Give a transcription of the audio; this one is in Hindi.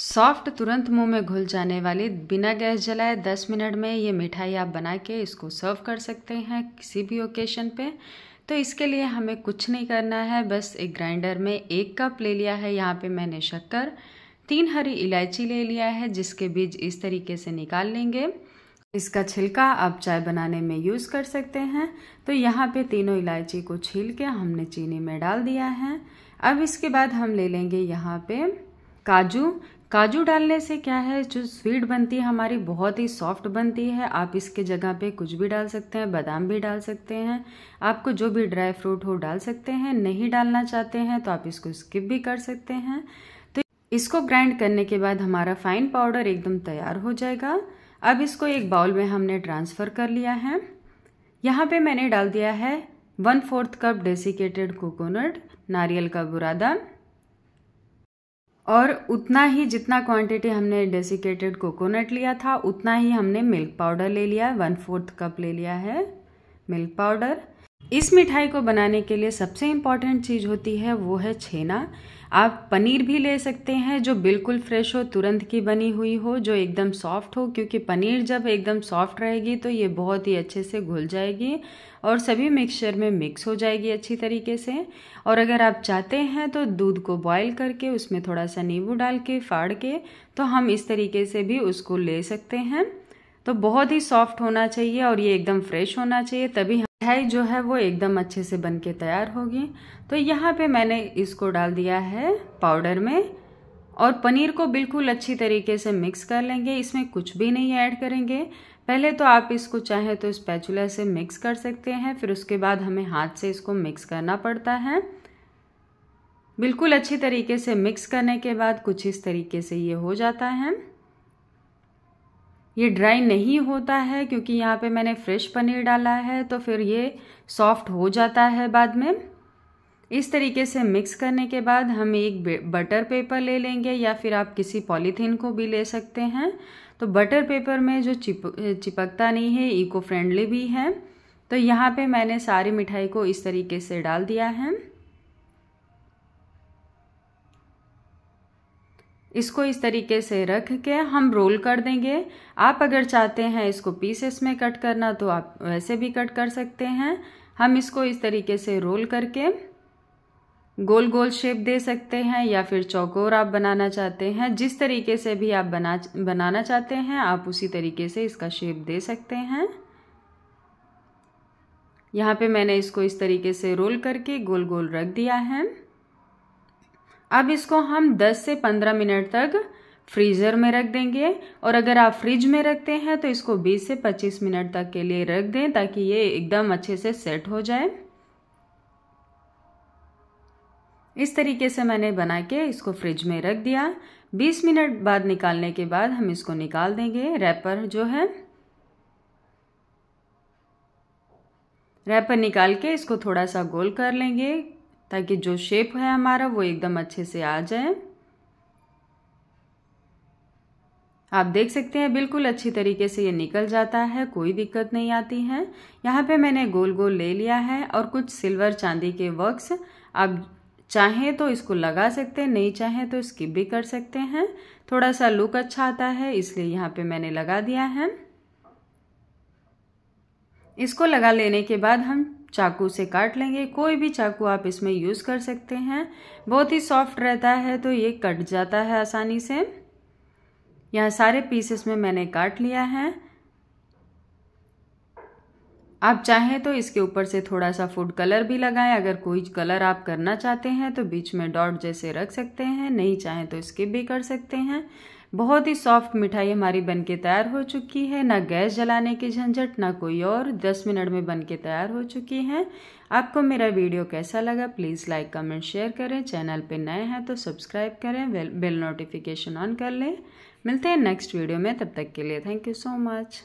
सॉफ्ट तुरंत मुंह में घुल जाने वाली बिना गैस जलाए 10 मिनट में ये मिठाई आप बना के इसको सर्व कर सकते हैं किसी भी ओकेशन पे तो इसके लिए हमें कुछ नहीं करना है बस एक ग्राइंडर में एक कप ले लिया है यहाँ पे मैंने शक्कर तीन हरी इलायची ले लिया है जिसके बीज इस तरीके से निकाल लेंगे इसका छिलका आप चाय बनाने में यूज़ कर सकते हैं तो यहाँ पे तीनों इलायची को छील के हमने चीनी में डाल दिया है अब इसके बाद हम ले लेंगे यहाँ पे काजू काजू डालने से क्या है जो स्वीट बनती है हमारी बहुत ही सॉफ्ट बनती है आप इसके जगह पे कुछ भी डाल सकते हैं बादाम भी डाल सकते हैं आपको जो भी ड्राई फ्रूट हो डाल सकते हैं नहीं डालना चाहते हैं तो आप इसको स्किप भी कर सकते हैं तो इसको ग्राइंड करने के बाद हमारा फाइन पाउडर एकदम तैयार हो जाएगा अब इसको एक बाउल में हमने ट्रांसफ़र कर लिया है यहाँ पे मैंने डाल दिया है one fourth cup desiccated coconut नारियल का बुरादा और उतना ही जितना क्वांटिटी हमने डेसिकेटेड कोकोनट लिया था उतना ही हमने मिल्क पाउडर ले लिया है वन फोर्थ कप ले लिया है मिल्क पाउडर इस मिठाई को बनाने के लिए सबसे इम्पॉर्टेंट चीज़ होती है वो है छेना आप पनीर भी ले सकते हैं जो बिल्कुल फ्रेश हो तुरंत की बनी हुई हो जो एकदम सॉफ्ट हो क्योंकि पनीर जब एकदम सॉफ्ट रहेगी तो ये बहुत ही अच्छे से घुल जाएगी और सभी मिक्सचर में मिक्स हो जाएगी अच्छी तरीके से और अगर आप चाहते हैं तो दूध को बॉईल करके उसमें थोड़ा सा नींबू डाल के फाड़ के तो हम इस तरीके से भी उसको ले सकते हैं तो बहुत ही सॉफ्ट होना चाहिए और ये एकदम फ्रेश होना चाहिए तभी मिठाई जो है वो एकदम अच्छे से बन के तैयार होगी तो यहाँ पे मैंने इसको डाल दिया है पाउडर में और पनीर को बिल्कुल अच्छी तरीके से मिक्स कर लेंगे इसमें कुछ भी नहीं ऐड करेंगे पहले तो आप इसको चाहे तो स्पैचुला से मिक्स कर सकते हैं फिर उसके बाद हमें हाथ से इसको मिक्स करना पड़ता है बिल्कुल अच्छी तरीके से मिक्स करने के बाद कुछ इस तरीके से ये हो जाता है ये ड्राई नहीं होता है क्योंकि यहाँ पे मैंने फ्रेश पनीर डाला है तो फिर ये सॉफ्ट हो जाता है बाद में इस तरीके से मिक्स करने के बाद हम एक बटर पेपर ले लेंगे या फिर आप किसी पॉलीथीन को भी ले सकते हैं तो बटर पेपर में जो चिप चिपकता नहीं है इको फ्रेंडली भी है तो यहाँ पे मैंने सारी मिठाई को इस तरीके से डाल दिया है इसको इस तरीके से रख के हम रोल कर देंगे आप अगर चाहते हैं इसको पीसेस में कट करना तो आप वैसे भी कट कर सकते हैं हम इसको इस तरीके से रोल करके गोल गोल शेप दे सकते हैं या फिर चौकोर आप बनाना चाहते हैं जिस तरीके से भी आप बना बनाना चाहते हैं आप उसी तरीके से इसका शेप दे सकते हैं यहाँ पे मैंने इसको इस तरीके से रोल करके गोल गोल रख दिया है अब इसको हम 10 से 15 मिनट तक फ्रीज़र में रख देंगे और अगर आप फ्रिज में रखते हैं तो इसको 20 से 25 मिनट तक के लिए रख दें ताकि ये एकदम अच्छे से सेट हो जाए इस तरीके से मैंने बना के इसको फ्रिज में रख दिया 20 मिनट बाद निकालने के बाद हम इसको निकाल देंगे रैपर जो है रैपर निकाल के इसको थोड़ा सा गोल कर लेंगे ताकि जो शेप है हमारा वो एकदम अच्छे से आ जाए आप देख सकते हैं बिल्कुल अच्छी तरीके से ये निकल जाता है कोई दिक्कत नहीं आती है यहाँ पे मैंने गोल गोल ले लिया है और कुछ सिल्वर चांदी के वर्क्स आप चाहें तो इसको लगा सकते हैं नहीं चाहें तो स्किप भी कर सकते हैं थोड़ा सा लुक अच्छा आता है इसलिए यहाँ पे मैंने लगा दिया है इसको लगा लेने के बाद हम चाकू से काट लेंगे कोई भी चाकू आप इसमें यूज़ कर सकते हैं बहुत ही सॉफ्ट रहता है तो ये कट जाता है आसानी से यहाँ सारे पीसेस में मैंने काट लिया है आप चाहें तो इसके ऊपर से थोड़ा सा फूड कलर भी लगाएं अगर कोई कलर आप करना चाहते हैं तो बीच में डॉट जैसे रख सकते हैं नहीं चाहें तो स्किप भी कर सकते हैं बहुत ही सॉफ्ट मिठाई हमारी बनके तैयार हो चुकी है ना गैस जलाने की झंझट ना कोई और 10 मिनट में बनके तैयार हो चुकी हैं आपको मेरा वीडियो कैसा लगा प्लीज़ लाइक कमेंट शेयर करें चैनल पे नए हैं तो सब्सक्राइब करें बेल नोटिफिकेशन ऑन कर लें मिलते हैं नेक्स्ट वीडियो में तब तक के लिए थैंक यू सो मच